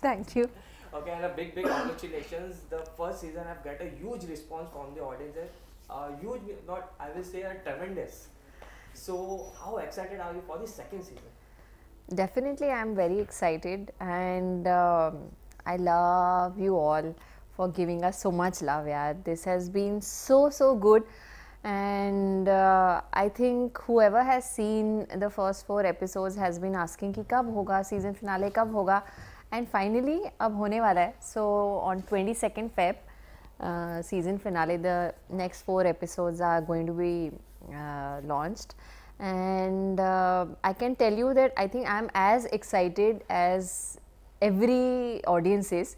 thank you. Okay, and a big, big congratulations. The first season I've got a huge response from the audience. huge, not I will say tremendous. So, how excited are you for the second season? Definitely, I'm very excited, and um, I love you all for giving us so much love. Yeah, this has been so so good, and uh, I think whoever has seen the first four episodes has been asking कि कब होगा season finale कब hoga?" And finally अब होने वाला है so on twenty second Feb season finale the next four episode are going to be launch and I can tell you that I think I am as excited as every audience is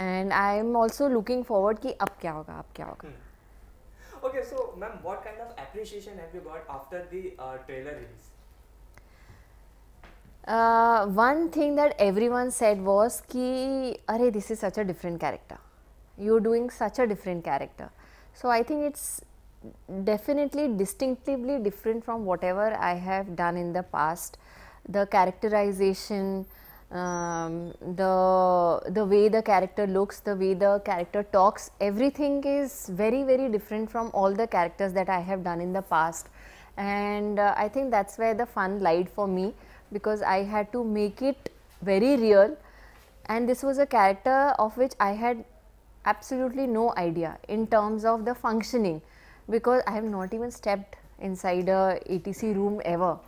and I am also looking forward कि अब क्या होगा अब क्या होगा okay so ma'am what kind of appreciation have you got after the trailer release Uh, one thing that everyone said was ki this is such a different character you're doing such a different character so i think it's definitely distinctively different from whatever i have done in the past the characterization um, the the way the character looks the way the character talks everything is very very different from all the characters that i have done in the past and uh, i think that's where the fun lied for me because I had to make it very real and this was a character of which I had absolutely no idea in terms of the functioning because I have not even stepped inside a ATC room ever.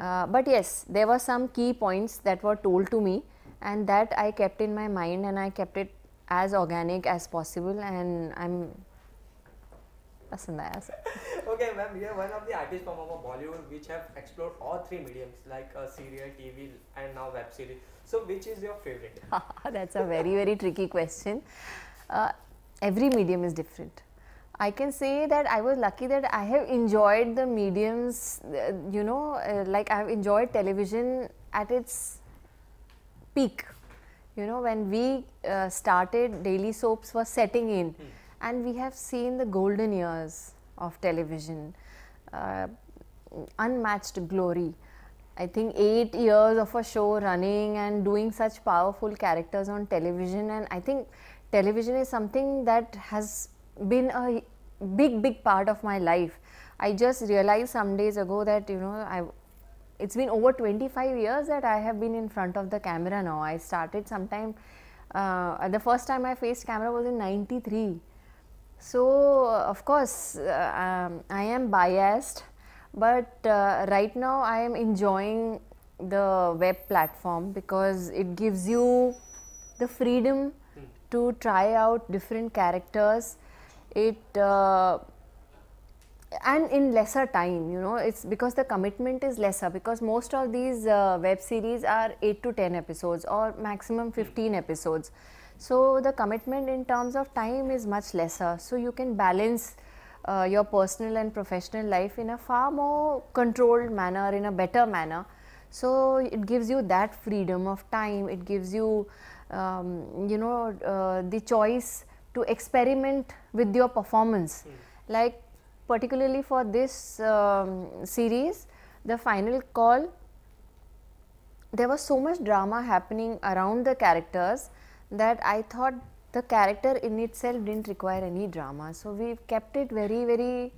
Uh, but yes, there were some key points that were told to me and that I kept in my mind and I kept it as organic as possible and I'm pasand aaya okay, ma'am, you are one of the artists from our Bollywood which have explored all three mediums like uh, serial, TV, and now web series. So, which is your favorite? That's a very, very tricky question. Uh, every medium is different. I can say that I was lucky that I have enjoyed the mediums, uh, you know, uh, like I have enjoyed television at its peak. You know, when we uh, started, daily soaps were setting in, hmm. and we have seen the golden years of television, uh, unmatched glory. I think eight years of a show running and doing such powerful characters on television, and I think television is something that has been a big, big part of my life. I just realized some days ago that you know I it's been over 25 years that I have been in front of the camera now. I started sometime, uh, the first time I faced camera was in 93. So, of course, uh, um, I am biased, but uh, right now I am enjoying the web platform because it gives you the freedom to try out different characters it uh, and in lesser time you know it's because the commitment is lesser because most of these uh, web series are 8 to 10 episodes or maximum hmm. 15 episodes so the commitment in terms of time is much lesser. So you can balance uh, your personal and professional life in a far more controlled manner, in a better manner. So it gives you that freedom of time. It gives you, um, you know, uh, the choice to experiment with your performance. Mm. Like particularly for this um, series, the final call, there was so much drama happening around the characters that I thought the character in itself didn't require any drama. So we kept it very, very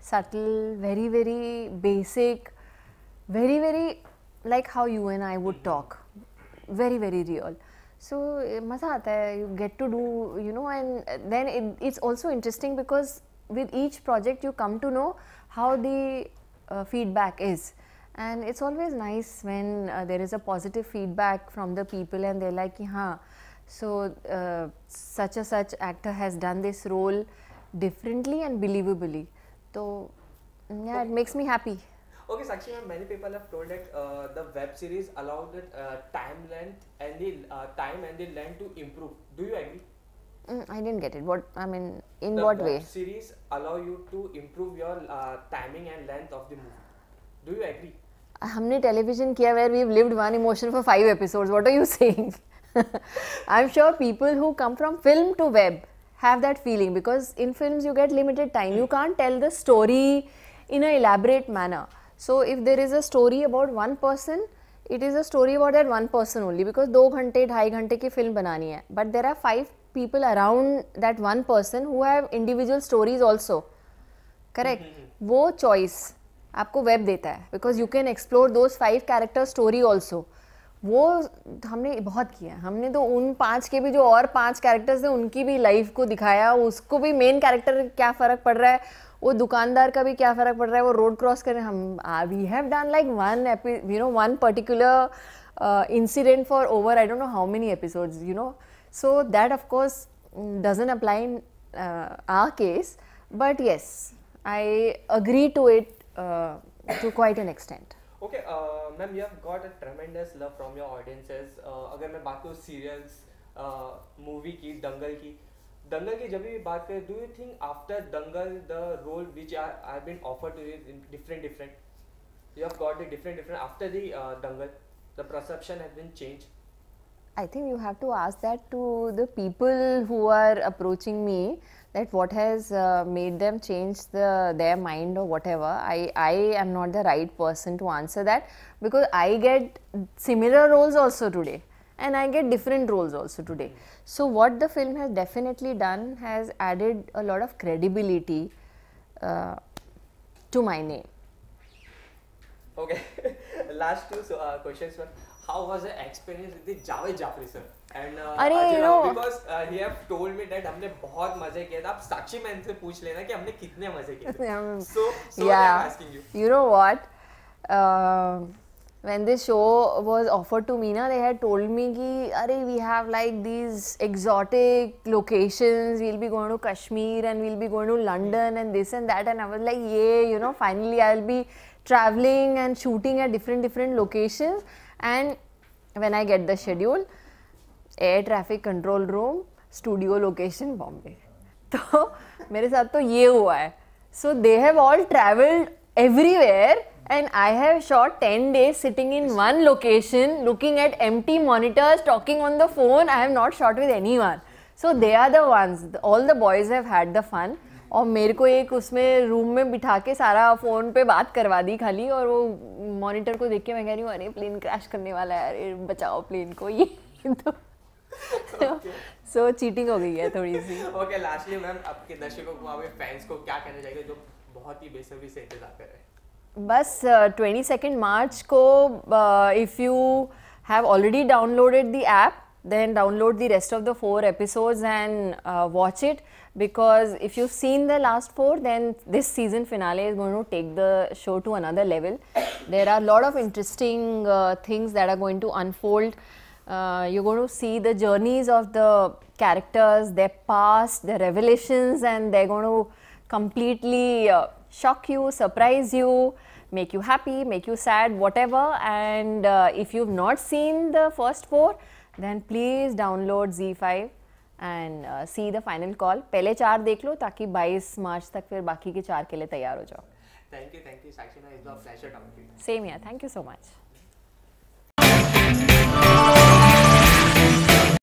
subtle, very, very basic, very, very like how you and I would talk, very, very real. So, maza you get to do, you know, and then it, it's also interesting because with each project you come to know how the uh, feedback is. And it's always nice when uh, there is a positive feedback from the people and they're like, ha, so, uh, such a such actor has done this role differently and believably. So, yeah, it makes me happy. Okay, Sakshi, many people have told that uh, the web series allow the uh, time length and the uh, time and the length to improve. Do you agree? Mm, I didn't get it. What I mean, in the what way? series allow you to improve your uh, timing and length of the movie. Do you agree? television television where we've lived one emotion for five episodes. What are you saying? I'm sure people who come from film to web have that feeling because in films you get limited time. You can't tell the story in an elaborate manner. So if there is a story about one person, it is a story about that one person only because two ghante, dhai ghante ki film banani hai. But there are five people around that one person who have individual stories also. Correct? Mm-hmm. Wo choice aapko web deta because you can explore those five characters story also. वो हमने बहुत किया हमने तो उन पांच के भी जो और पांच कैरेक्टर्स थे उनकी भी लाइफ को दिखाया उसको भी मेन कैरेक्टर क्या फ़र्क पड़ रहा है वो दुकानदार का भी क्या फ़र्क पड़ रहा है वो रोड क्रॉस कर रहे हैं हम we have done like one you know one particular incident for over I don't know how many episodes you know so that of course doesn't apply in a case but yes I agree to it to quite an extent okay ma'am you have got a tremendous love from your audiences अगर मैं बात करूँ serials movie uh, की दंगल की दंगल की जब भी बात करें do you think after Dangal the role which are are been offer to different different you have got a different different after the Dangal the perception has been change I think you have to ask that to the people who are approaching me that what has uh, made them change the their mind or whatever I, I am not the right person to answer that because I get similar roles also today and I get different roles also today. So what the film has definitely done has added a lot of credibility uh, to my name. Okay, last two so, uh, questions. One. how was the experience with the Javed Jafri sir? And uh, अरे you know, because uh, he have told me that हमने बहुत मजे किए थे आप साक्षी man से पूछ लेना कि हमने कितने मजे किए थे so so yeah. I'm asking you you know what uh, when this show was offered to me na they had told me ki are we have like these exotic locations we'll be going to kashmir and we'll be going to london and this and that and i was like yeah you know finally i'll be traveling and shooting at different different locations and when I get the schedule, air traffic control room, studio location Bombay. So, मेरे साथ so ये हुआ है so they have all travelled everywhere and I have shot 10 days sitting in one location, looking at empty monitors, talking on the phone. I have not shot with anyone. So they are the ones, all the boys have had the fun. और मेरे को एक उसमें room में बिठा के सारा phone पे बात करवा दी खाली और वो मॉनिटर को देख के मैं कह रही हूँ अरे प्लेन क्रैश करने वाला है अरे बचाओ प्लेन को ये तो सो चीटिंग हो गई है थोड़ी सी ओके लास्टली मैम आपके दर्शकों को आपके फैंस को क्या कहना चाहिए जो बहुत ही बेसब्री से इंतजार कर रहे हैं बस ट्वेंटी सेकेंड मार्च को if you have already downloaded the app then download the rest of the four episodes and uh, watch it because if you've seen the last four then this season finale is going to take the show to another level there are a lot of interesting uh, things that are going to unfold uh, you're going to see the journeys of the characters their past their revelations and they're going to completely uh, shock you surprise you make you happy make you sad whatever and uh, if you've not seen the first four then please download Zee five and see the final call पहले चार देख लो ताकि 22 मार्च तक फिर बाकी के चार के लिए तैयार हो जाओ thank you thank you Sakshi it's a pleasure talking same यार थैंक यू सो मच